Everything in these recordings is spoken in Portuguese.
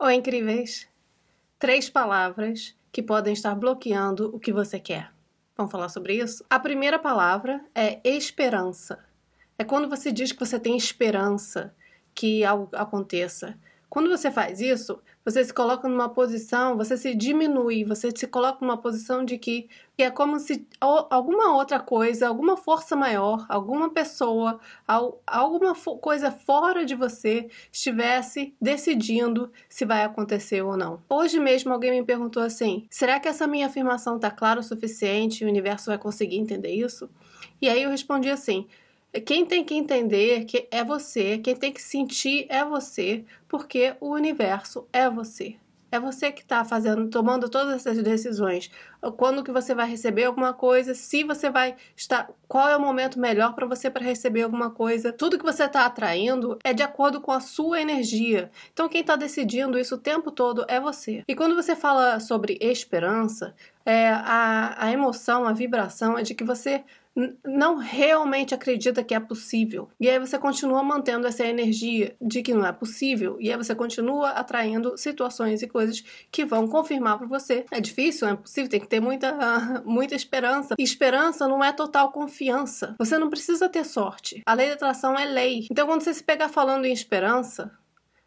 ou é incríveis? Três palavras que podem estar bloqueando o que você quer. Vamos falar sobre isso? A primeira palavra é esperança. É quando você diz que você tem esperança que algo aconteça. Quando você faz isso, você se coloca numa posição, você se diminui, você se coloca numa posição de que, que é como se alguma outra coisa, alguma força maior, alguma pessoa, alguma coisa fora de você estivesse decidindo se vai acontecer ou não. Hoje mesmo alguém me perguntou assim: será que essa minha afirmação está clara o suficiente e o universo vai conseguir entender isso? E aí eu respondi assim. Quem tem que entender que é você, quem tem que sentir é você, porque o universo é você. É você que está fazendo, tomando todas essas decisões quando que você vai receber alguma coisa, se você vai estar, qual é o momento melhor para você para receber alguma coisa. Tudo que você está atraindo é de acordo com a sua energia. Então quem está decidindo isso o tempo todo é você. E quando você fala sobre esperança, é, a, a emoção, a vibração é de que você não realmente acredita que é possível. E aí você continua mantendo essa energia de que não é possível. E aí você continua atraindo situações e coisas que vão confirmar para você. É difícil, é impossível, tem que ter muita, muita esperança. E esperança não é total confiança. Você não precisa ter sorte. A lei da atração é lei. Então, quando você se pegar falando em esperança,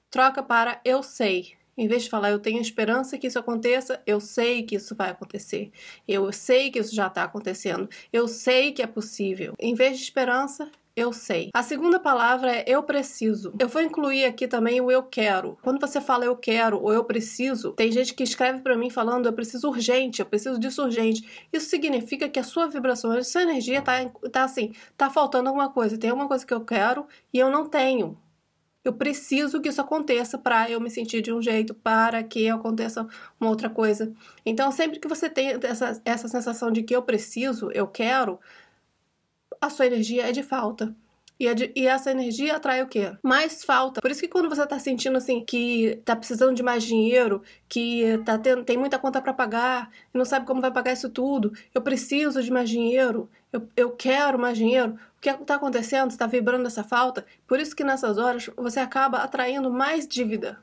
troca para eu sei. Em vez de falar eu tenho esperança que isso aconteça, eu sei que isso vai acontecer. Eu sei que isso já está acontecendo. Eu sei que é possível. Em vez de esperança, eu sei. A segunda palavra é eu preciso. Eu vou incluir aqui também o eu quero. Quando você fala eu quero ou eu preciso, tem gente que escreve para mim falando eu preciso urgente, eu preciso disso urgente. Isso significa que a sua vibração, a sua energia tá, tá assim, tá faltando alguma coisa. Tem alguma coisa que eu quero e eu não tenho. Eu preciso que isso aconteça para eu me sentir de um jeito, para que aconteça uma outra coisa. Então, sempre que você tem essa, essa sensação de que eu preciso, eu quero, a sua energia é de falta. E, de, e essa energia atrai o quê? Mais falta. Por isso que quando você tá sentindo assim que tá precisando de mais dinheiro, que tá tendo, tem muita conta para pagar, e não sabe como vai pagar isso tudo, eu preciso de mais dinheiro, eu, eu quero mais dinheiro, o que tá acontecendo? Você tá vibrando essa falta? Por isso que nessas horas você acaba atraindo mais dívida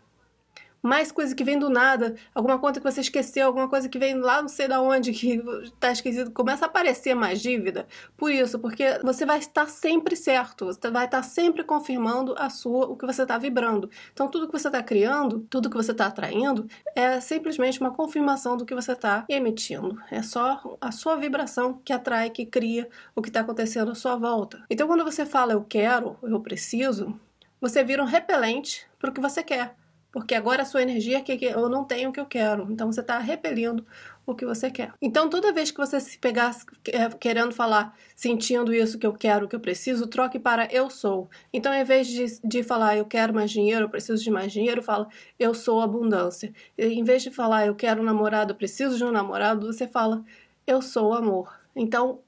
mais coisa que vem do nada, alguma conta que você esqueceu, alguma coisa que vem lá não sei da onde que está esquecido, começa a aparecer mais dívida. Por isso, porque você vai estar sempre certo, você vai estar sempre confirmando a sua o que você está vibrando. Então tudo que você está criando, tudo que você está atraindo é simplesmente uma confirmação do que você está emitindo. É só a sua vibração que atrai, que cria o que está acontecendo à sua volta. Então quando você fala eu quero, eu preciso, você vira um repelente para o que você quer. Porque agora a sua energia é que eu não tenho o que eu quero. Então você está repelindo o que você quer. Então toda vez que você se pegar eh, querendo falar, sentindo isso que eu quero, que eu preciso, troque para eu sou. Então em vez de, de falar eu quero mais dinheiro, eu preciso de mais dinheiro, fala eu sou abundância. E, em vez de falar eu quero um namorado, eu preciso de um namorado, você fala eu sou amor. Então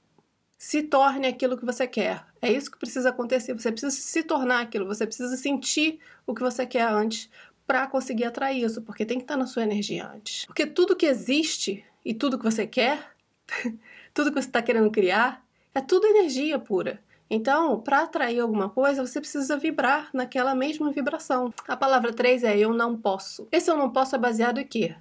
se torne aquilo que você quer. É isso que precisa acontecer. Você precisa se tornar aquilo, você precisa sentir o que você quer antes para conseguir atrair isso, porque tem que estar tá na sua energia antes. Porque tudo que existe e tudo que você quer, tudo que você está querendo criar, é tudo energia pura. Então, para atrair alguma coisa, você precisa vibrar naquela mesma vibração. A palavra 3 é eu não posso. Esse eu não posso é baseado em quê?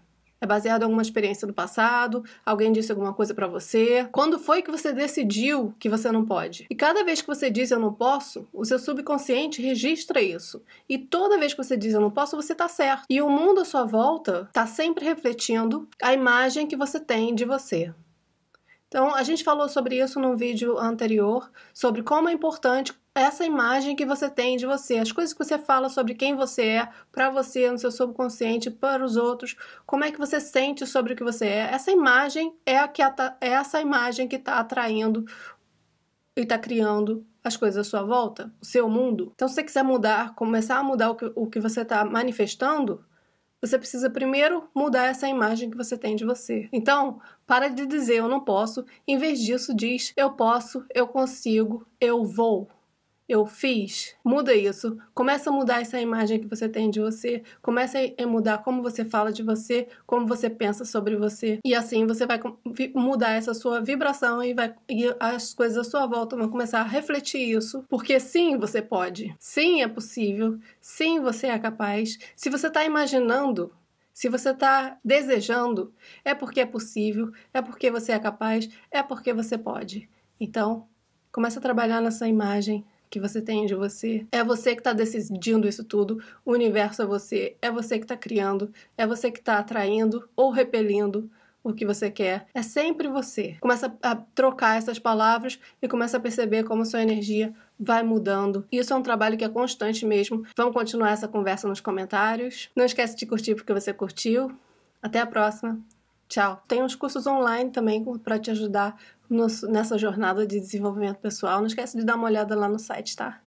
É baseado em alguma experiência do passado? Alguém disse alguma coisa para você? Quando foi que você decidiu que você não pode? E cada vez que você diz eu não posso, o seu subconsciente registra isso. E toda vez que você diz eu não posso, você tá certo. E o mundo à sua volta tá sempre refletindo a imagem que você tem de você. Então, a gente falou sobre isso num vídeo anterior, sobre como é importante essa imagem que você tem de você, as coisas que você fala sobre quem você é para você, no seu subconsciente, para os outros, como é que você sente sobre o que você é. Essa imagem é a que é essa imagem que está atraindo e está criando as coisas à sua volta, o seu mundo. Então, se você quiser mudar, começar a mudar o que, o que você está manifestando, você precisa primeiro mudar essa imagem que você tem de você. Então, para de dizer eu não posso, em vez disso diz eu posso, eu consigo, eu vou eu fiz, muda isso. Começa a mudar essa imagem que você tem de você, começa a mudar como você fala de você, como você pensa sobre você. E assim você vai mudar essa sua vibração e vai e as coisas à sua volta vão começar a refletir isso, porque sim, você pode. Sim, é possível. Sim, você é capaz. Se você está imaginando se você está desejando, é porque é possível, é porque você é capaz, é porque você pode. Então, começa a trabalhar nessa imagem que você tem de você. É você que está decidindo isso tudo. O universo é você. É você que está criando. É você que está atraindo ou repelindo o que você quer. É sempre você. Começa a trocar essas palavras e começa a perceber como sua energia vai mudando. Isso é um trabalho que é constante mesmo. Vamos continuar essa conversa nos comentários. Não esquece de curtir porque você curtiu. Até a próxima. Tchau. Tem uns cursos online também para te ajudar no, nessa jornada de desenvolvimento pessoal. Não esquece de dar uma olhada lá no site, tá?